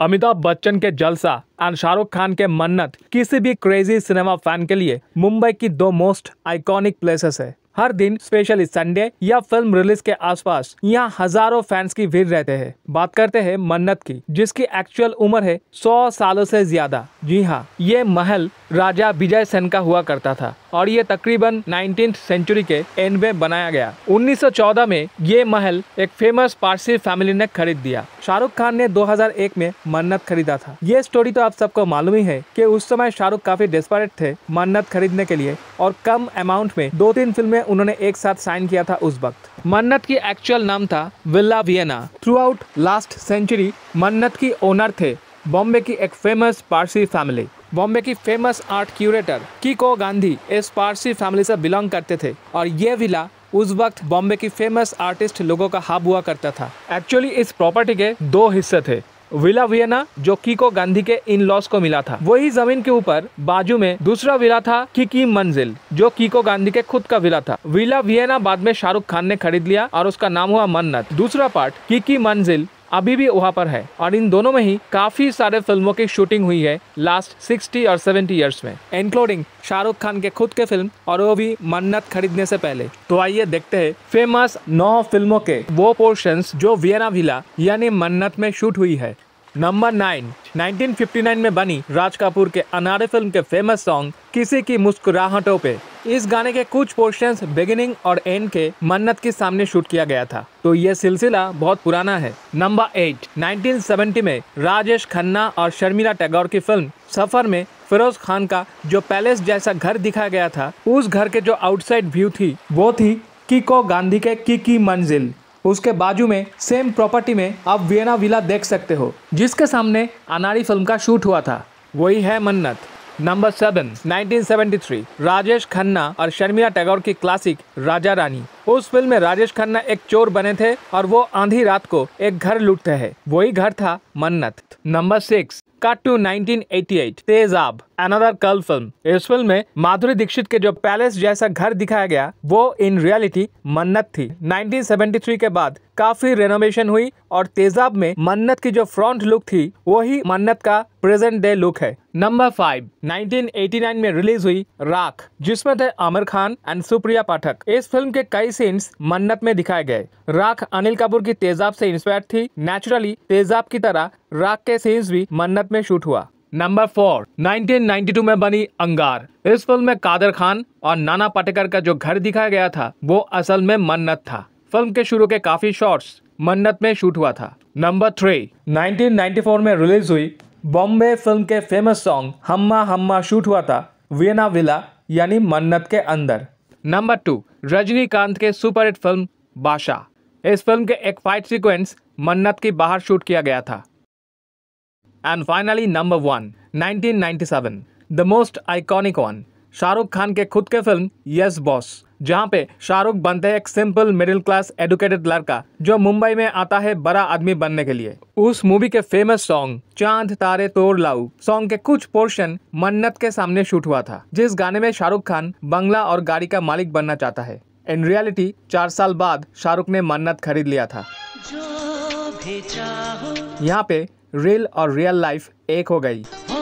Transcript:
अमिताभ बच्चन के जलसा एंड शाहरुख खान के मन्नत किसी भी क्रेजी सिनेमा फैन के लिए मुंबई की दो मोस्ट आइकॉनिक प्लेसेस है हर दिन स्पेशली संडे या फिल्म रिलीज के आसपास यहाँ हजारों फैंस की भीड़ रहते हैं बात करते हैं मन्नत की जिसकी एक्चुअल उम्र है सौ सालों से ज्यादा जी हाँ ये महल राजा विजय सेन का हुआ करता था और ये तकरीबन नाइनटीन सेंचुरी के एंड में बनाया गया 1914 में ये महल एक फेमस पारसी फैमिली ने खरीद दिया शाहरुख खान ने 2001 में मन्नत खरीदा था ये स्टोरी तो आप सबको मालूम ही है कि उस समय शाहरुख काफी डेस्परेट थे मन्नत खरीदने के लिए और कम अमाउंट में दो तीन फिल्में उन्होंने एक साथ साइन किया था उस वक्त मन्नत की एक्चुअल नाम था villa Vienna throughout last century Mannat की ओनर थे बॉम्बे की एक फेमस पारसी फैमिली बॉम्बे की famous art curator Kekoo Gandhi इस पारसी फैमिली से बिलोंग करते थे और ये विला उस वक्त बॉम्बे की फेमस आर्टिस्ट लोगों का हब हुआ करता था एक्चुअली इस प्रॉपर्टी के दो हिस्से थे विला वियना जो कीको गांधी के इन लॉस को मिला था वही जमीन के ऊपर बाजू में दूसरा विला था किकी मंजिल जो कीको गांधी के खुद का विला था विला वियना बाद में शाहरुख खान ने खरीद लिया और उसका नाम हुआ मन्नत दूसरा पार्ट किकी मंजिल अभी भी वहाँ पर है और इन दोनों में ही काफी सारे फिल्मों की शूटिंग हुई है लास्ट सिक्सटी और सेवेंटी इयर्स में इंक्लूडिंग शाहरुख खान के खुद के फिल्म और वो भी मन्नत खरीदने से पहले तो आइए देखते हैं फेमस नौ फिल्मों के वो पोर्शंस जो वियना विला यानी मन्नत में शूट हुई है नंबर नाइन 1959 में बनी राज कपूर के अनारे फिल्म के फेमस सॉन्ग किसी की मुस्कुराहटों पे इस गाने के कुछ पोर्शन बिगिनिंग और एंड के मन्नत के सामने शूट किया गया था तो यह सिलसिला बहुत पुराना है नंबर एट नाइनटीन में राजेश खन्ना और शर्मिला टैगोर की फिल्म सफर में फिरोज खान का जो पैलेस जैसा घर दिखाया गया था उस घर के जो आउटसाइड व्यू थी वो थी किको गांधी के की की मंजिल उसके बाजू में सेम प्रॉपर्टी में आप वियना विला देख सकते हो जिसके सामने अनारी फिल्म का शूट हुआ था वही है मन्नत नंबर सेवन 1973 राजेश खन्ना और शर्मिला टैगोर की क्लासिक राजा रानी उस फिल्म में राजेश खन्ना एक चोर बने थे और वो आंधी रात को एक घर लूटते हैं वही घर था मन्नत नंबर सिक्स काटू 1988 तेजाब अनदर कल फिल्म इस फिल्म में माधुरी दीक्षित के जो पैलेस जैसा घर दिखाया गया वो इन रियलिटी मन्नत थी 1973 के बाद काफी रेनोवेशन हुई और तेजाब में मन्नत की जो फ्रंट लुक थी वही मन्नत का प्रेजेंट डे लुक है नंबर फाइव 1989 में रिलीज हुई राख जिसमें थे आमिर खान एंड सुप्रिया पाठक इस फिल्म के कई सीन्स मन्नत में दिखाए गए राख अनिल कपूर की तेजाब से इंस्पायर थी नेचुरली तेजाब की तरह राख के सीन्स भी मन्नत में शूट हुआ नंबर फोर 1992 में बनी अंगार इस फिल्म में कादर खान और नाना पाटेकर का जो घर दिखाया गया था वो असल में मन्नत था फिल्म के शुरू के काफ़ी शॉर्ट्स मन्नत में शूट हुआ था नंबर थ्री 1994 में रिलीज हुई बॉम्बे फिल्म के famous song Humma Humma shoot हुआ था वियना विला यानी मन्नत के अंदर नंबर टू रजनीकांत के सुपरहिट फिल्म बादशाह इस फिल्म के एक फाइट सीक्वेंस मन्नत के बाहर शूट किया गया था and finally number one 1997 the most iconic one Shahrukh Khan के खुद के फिल्म यस बॉस जहाँ पे शाहरुख बनते हैं एक सिंपल मिडिल क्लास एडुकेटेड लड़का जो मुंबई में आता है बड़ा आदमी बनने के लिए उस मूवी के फेमस सॉन्ग चांद तारे तोड़ लाऊ सॉन्ग के कुछ पोर्शन मन्नत के सामने शूट हुआ था जिस गाने में शाहरुख खान बंगला और गाड़ी का मालिक बनना चाहता है इन रियलिटी चार साल बाद शाहरुख ने मन्नत खरीद लिया था यहाँ पे रियल और रियल लाइफ एक हो गई